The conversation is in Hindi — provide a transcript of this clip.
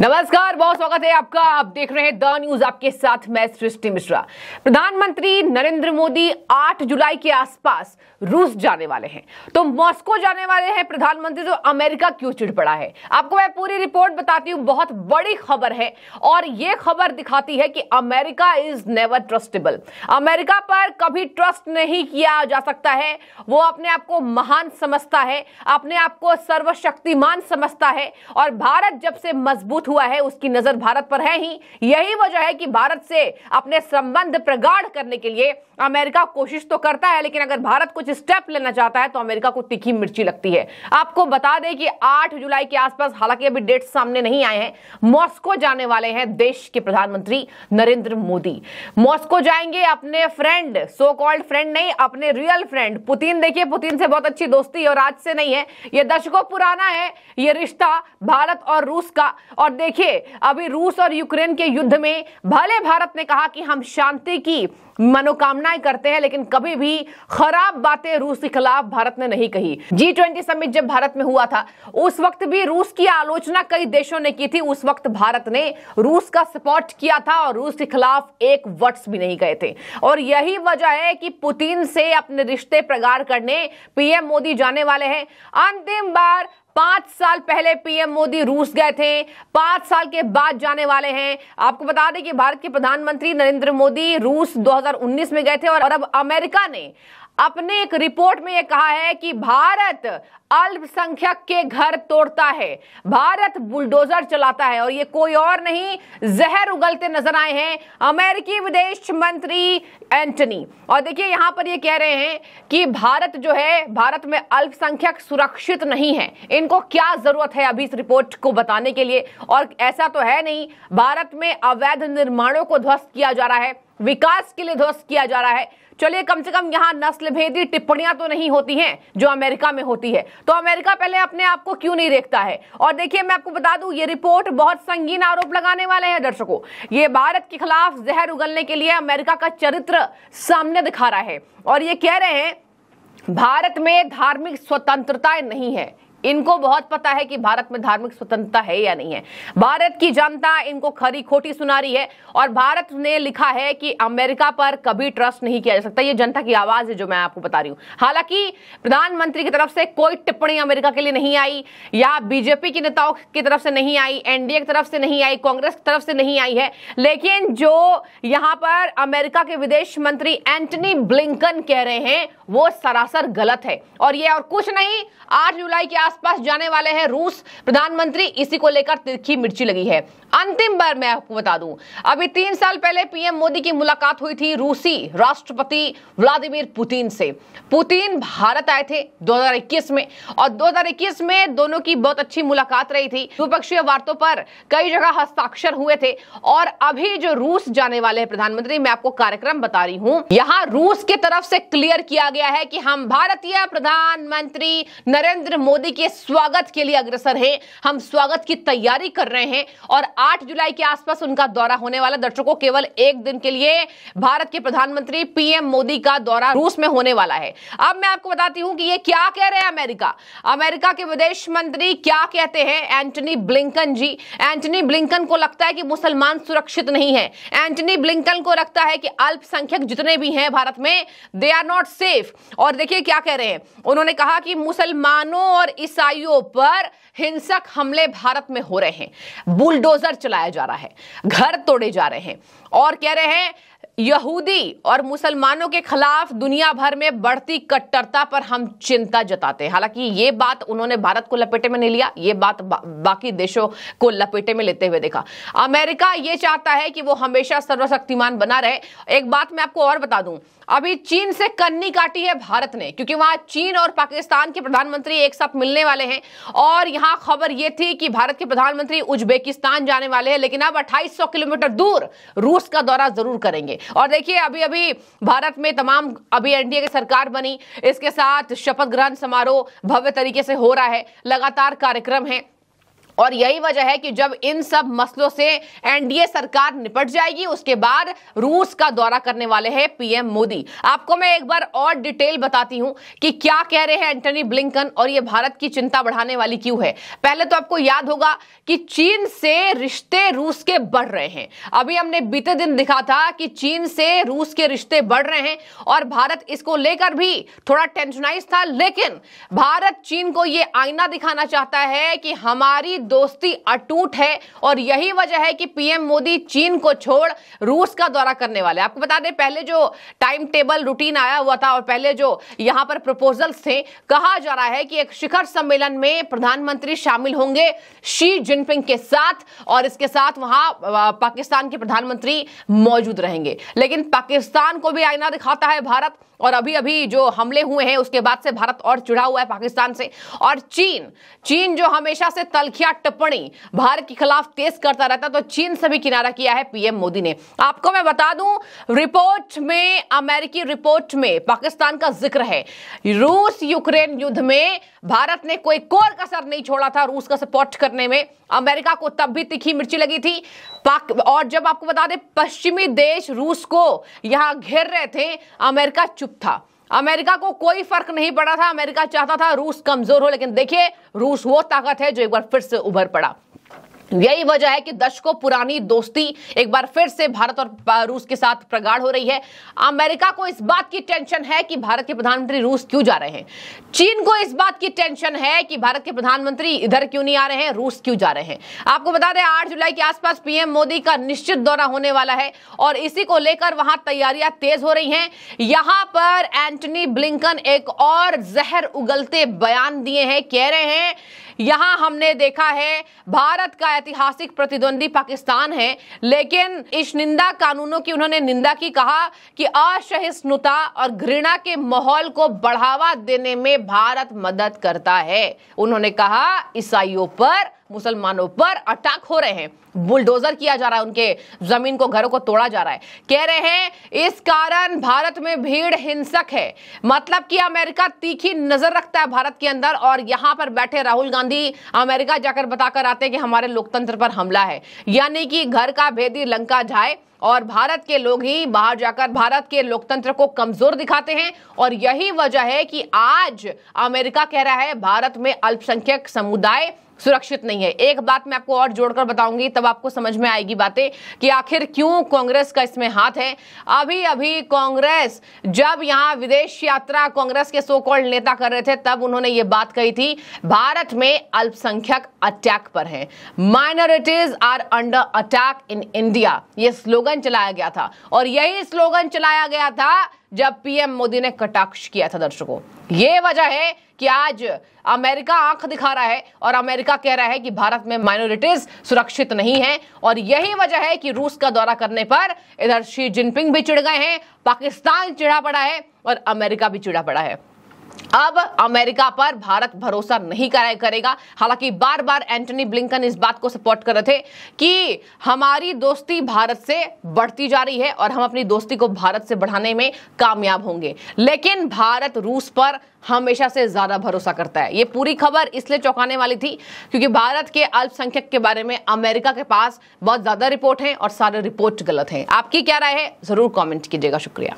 नमस्कार बहुत स्वागत है आपका आप देख रहे हैं द न्यूज आपके साथ मैं सृष्टि मिश्रा प्रधानमंत्री नरेंद्र मोदी 8 जुलाई के आसपास रूस जाने वाले हैं तो मॉस्को जाने वाले हैं प्रधानमंत्री तो अमेरिका क्यों चिढ़ पड़ा है आपको मैं पूरी रिपोर्ट बताती हूँ बहुत बड़ी खबर है और ये खबर दिखाती है कि America is never trustable America पर कभी ट्रस्ट नहीं किया जा सकता है वो अपने आप को महान समझता है अपने आप को सर्वशक्तिमान समझता है और भारत जब से मजबूत हुआ है उसकी नजर भारत पर है ही यही वजह है कि भारत से अपने संबंध प्रगाढ़ करने के लिए अमेरिका कोशिश तो करता है लेकिन अगर भारत कुछ स्टेप लेना चाहता है तो अमेरिका को तीखी मिर्ची लगती है आपको बता दें कि 8 जुलाई के आसपास हालांकि अभी डेट सामने नहीं आए हैं मॉस्को जाने वाले हैं देश के प्रधानमंत्री नरेंद्र मोदी मॉस्को जाएंगे अपने फ्रेंड सो कॉल्ड फ्रेंड नहीं अपने रियल फ्रेंड पुतिन देखिए पुतिन से बहुत अच्छी दोस्ती और आज से नहीं है यह दशकों पुराना है यह रिश्ता भारत और रूस का और देखिए अभी रूस और यूक्रेन के युद्ध में भले भारत ने कहा कि हम शांति की मनोकामनाएं करते हैं लेकिन कभी भी खराब बातें रूस के खिलाफ भारत ने नहीं कही जी ट्वेंटी समिट जब भारत में हुआ था उस वक्त भी रूस की आलोचना कई देशों ने की थी उस वक्त भारत ने रूस का सपोर्ट किया था और रूस के खिलाफ एक वर्ड्स भी नहीं गए थे और यही वजह है कि पुतिन से अपने रिश्ते प्रगाड़ करने पीएम मोदी जाने वाले हैं अंतिम बार पांच साल पहले पीएम मोदी रूस गए थे पांच साल के बाद जाने वाले हैं आपको बता दें कि भारत के प्रधानमंत्री नरेंद्र मोदी रूस 2019 में गए थे और अब अमेरिका ने अपने एक रिपोर्ट में ये कहा है कि भारत अल्पसंख्यक के घर तोड़ता है भारत बुलडोजर चलाता है और ये कोई और नहीं जहर उगलते नजर आए हैं अमेरिकी विदेश मंत्री एंटनी और देखिए यहां पर ये कह रहे हैं कि भारत जो है भारत में अल्पसंख्यक सुरक्षित नहीं है इनको क्या जरूरत है अभी इस रिपोर्ट को बताने के लिए और ऐसा तो है नहीं भारत में अवैध निर्माणों को ध्वस्त किया जा रहा है विकास के लिए ध्वस्त किया जा रहा है चलिए कम से कम यहाँ नस्ल भेदी टिप्पणियां तो नहीं होती हैं जो अमेरिका में होती है तो अमेरिका पहले अपने आप को क्यों नहीं देखता है और देखिए मैं आपको बता दूं ये रिपोर्ट बहुत संगीन आरोप लगाने वाले हैं दर्शकों ये भारत के खिलाफ जहर उगलने के लिए अमेरिका का चरित्र सामने दिखा रहा है और ये कह रहे हैं भारत में धार्मिक स्वतंत्रताएं नहीं है इनको बहुत पता है कि भारत में धार्मिक स्वतंत्रता है या नहीं है भारत की जनता इनको खरी खोटी सुना रही है और भारत ने लिखा है कि अमेरिका पर कभी ट्रस्ट नहीं किया जा सकता ये जनता की आवाज है जो मैं आपको बता रही हूं हालांकि प्रधानमंत्री की तरफ से कोई टिप्पणी अमेरिका के लिए नहीं आई या बीजेपी के नेताओं की तरफ से नहीं आई एनडीए की तरफ से नहीं आई कांग्रेस की तरफ से नहीं आई है लेकिन जो यहां पर अमेरिका के विदेश मंत्री एंटनी ब्लिंकन कह रहे हैं वो सरासर गलत है और ये और कुछ नहीं आठ जुलाई के आसपास जाने वाले हैं रूस प्रधानमंत्री इसी को लेकर तिरखी मिर्ची लगी है अंतिम बार मैं आपको बता दूं अभी तीन साल पहले पीएम मोदी की मुलाकात हुई थी रूसी राष्ट्रपति व्लादिमीर पुतिन से पुतिन भारत आए थे 2021 में और 2021 में दोनों की बहुत अच्छी मुलाकात रही थी द्विपक्षीय वार्तों पर कई जगह हस्ताक्षर हुए थे और अभी जो रूस जाने वाले हैं प्रधानमंत्री मैं आपको कार्यक्रम बता रही हूँ यहाँ रूस की तरफ से क्लियर किया गया है कि हम भारतीय प्रधानमंत्री नरेंद्र मोदी के स्वागत के लिए अग्रसर हैं हम स्वागत की तैयारी कर रहे हैं और 8 जुलाई के आसपास उनका दौरा होने वाला दर्शकों केवल एक दिन के लिए भारत के प्रधानमंत्री पीएम मोदी का दौरा रूस में होने वाला है अब मैं आपको बताती हूं कि ये क्या कह रहे हैं अमेरिका अमेरिका के विदेश मंत्री क्या कहते हैं Antony Blinken ji Antony Blinken को लगता है कि मुसलमान सुरक्षित नहीं है एंटनी ब्लिंकन को लगता है कि अल्पसंख्यक जितने भी हैं भारत में दे आर नॉट सेफ और देखिए क्या कह रहे हैं उन्होंने कहा कि मुसलमानों और ईसाइयों पर हिंसक हमले भारत में हो रहे हैं बुलडोजर चलाया जा रहा है घर तोड़े जा रहे हैं और कह रहे हैं यहूदी और मुसलमानों के खिलाफ दुनिया भर में बढ़ती कट्टरता पर हम चिंता जताते हैं हालांकि ये बात उन्होंने भारत को लपेटे में नहीं लिया ये बात बा, बाकी देशों को लपेटे में लेते हुए देखा अमेरिका ये चाहता है कि वो हमेशा सर्वशक्तिमान बना रहे एक बात मैं आपको और बता दूं अभी चीन से कन्नी काटी है भारत ने क्योंकि वहां चीन और पाकिस्तान के प्रधानमंत्री एक साथ मिलने वाले हैं और यहां खबर यह थी कि भारत के प्रधानमंत्री उज्बेकिस्तान जाने वाले हैं लेकिन अब अट्ठाईस किलोमीटर दूर रूस का दौरा जरूर करेंगे करेंगे और देखिए अभी अभी भारत में तमाम अभी एनडीए की सरकार बनी इसके साथ शपथ ग्रहण समारोह भव्य तरीके से हो रहा है लगातार कार्यक्रम है और यही वजह है कि जब इन सब मसलों से एनडीए सरकार निपट जाएगी उसके बाद रूस का दौरा करने वाले हैं पीएम मोदी आपको मैं एक बार और डिटेल बताती हूं कि क्या कह रहे हैं एंटनी ब्लिंकन और ये भारत की चिंता बढ़ाने वाली क्यों है पहले तो आपको याद होगा कि चीन से रिश्ते रूस के बढ़ रहे हैं अभी हमने बीते दिन दिखा था कि चीन से रूस के रिश्ते बढ़ रहे हैं और भारत इसको लेकर भी थोड़ा टेंशनाइज था लेकिन भारत चीन को यह आईना दिखाना चाहता है कि हमारी दोस्ती अटूट है और यही वजह है कि पीएम मोदी चीन को छोड़ रूस का दौरा करने वाले आपको बता दें पहले जो टाइम टेबल रूटीन आया हुआ था और पहले जो यहां पर प्रपोजल्स थे कहा जा रहा है कि एक शिखर सम्मेलन में प्रधानमंत्री शामिल होंगे शी जिनपिंग के साथ और इसके साथ वहां पाकिस्तान के प्रधानमंत्री मौजूद रहेंगे लेकिन पाकिस्तान को भी आईना दिखाता है भारत और अभी अभी जो हमले हुए हैं उसके बाद से भारत और चिढ़ा हुआ है पाकिस्तान से और चीन चीन जो हमेशा से तलखिया टिप्पणी भारत के खिलाफ तेज करता रहता तो चीन से भी किनारा किया है पीएम मोदी ने आपको मैं बता दूं रिपोर्ट में अमेरिकी रिपोर्ट में पाकिस्तान का जिक्र है रूस यूक्रेन युद्ध में भारत ने कोई कोर कसर नहीं छोड़ा था रूस का सपोर्ट करने में अमेरिका को तब भी तिखी मिर्ची लगी थी पाक और जब आपको बता दें पश्चिमी देश रूस को यहां घेर रहे थे अमेरिका चुप था अमेरिका को कोई फर्क नहीं पड़ा था अमेरिका चाहता था रूस कमजोर हो लेकिन देखिए रूस वो ताकत है जो एक बार फिर से उभर पड़ा यही वजह है कि दशकों पुरानी दोस्ती एक बार फिर से भारत और रूस के साथ प्रगाढ़ हो रही है अमेरिका को इस बात की टेंशन है कि भारत के प्रधानमंत्री रूस क्यों जा रहे हैं चीन को इस बात की टेंशन है कि भारत के प्रधानमंत्री इधर क्यों नहीं आ रहे हैं रूस क्यों जा रहे हैं आपको बता दें आठ जुलाई के आसपास पीएम मोदी का निश्चित दौरा होने वाला है और इसी को लेकर वहां तैयारियां तेज हो रही है यहां पर एंटनी ब्लिंकन एक और जहर उगलते बयान दिए हैं कह रहे हैं यहां हमने देखा है भारत का ऐतिहासिक प्रतिद्वंदी पाकिस्तान है लेकिन इस निंदा कानूनों की उन्होंने निंदा की कहा कि असहिष्णुता और घृणा के माहौल को बढ़ावा देने में भारत मदद करता है उन्होंने कहा ईसाइयों पर मुसलमानों पर अटैक हो रहे हैं बुलडोजर किया जा रहा है उनके जमीन को घरों को तोड़ा जा रहा है कह रहे हैं इस कारण भारत में भीड़ हिंसक है मतलब कि अमेरिका तीखी नजर रखता है भारत के अंदर और यहां पर बैठे राहुल गांधी अमेरिका जाकर बताकर आते हैं कि हमारे लोकतंत्र पर हमला है यानी कि घर का भेदी लंका जाए और भारत के लोग ही बाहर जाकर भारत के लोकतंत्र को कमजोर दिखाते हैं और यही वजह है कि आज अमेरिका कह रहा है भारत में अल्पसंख्यक समुदाय सुरक्षित नहीं है एक बात मैं आपको और जोड़कर बताऊंगी तब आपको समझ में आएगी बातें कि आखिर क्यों कांग्रेस का इसमें हाथ है अभी अभी कांग्रेस जब यहां विदेश यात्रा कांग्रेस के सो कॉल्ड नेता कर रहे थे तब उन्होंने ये बात कही थी भारत में अल्पसंख्यक अटैक पर है minorities are under attack in India ये स्लोगन चलाया गया था और यही स्लोगन चलाया गया था जब पीएम मोदी ने कटाक्ष किया था दर्शकों ये वजह है कि आज अमेरिका आंख दिखा रहा है और अमेरिका कह रहा है कि भारत में माइनॉरिटीज सुरक्षित नहीं है और यही वजह है कि रूस का दौरा करने पर इधर शी जिनपिंग भी चिड़ गए हैं पाकिस्तान चिड़ा पड़ा है और अमेरिका भी चिड़ा पड़ा है अब अमेरिका पर भारत भरोसा नहीं कराया करेगा हालांकि बार बार एंटनी ब्लिंकन इस बात को सपोर्ट कर रहे थे कि हमारी दोस्ती भारत से बढ़ती जा रही है और हम अपनी दोस्ती को भारत से बढ़ाने में कामयाब होंगे लेकिन भारत रूस पर हमेशा से ज्यादा भरोसा करता है ये पूरी खबर इसलिए चौंकाने वाली थी क्योंकि भारत के अल्पसंख्यक के बारे में अमेरिका के पास बहुत ज्यादा रिपोर्ट है और सारे रिपोर्ट गलत हैं आपकी क्या राय है जरूर कॉमेंट कीजिएगा शुक्रिया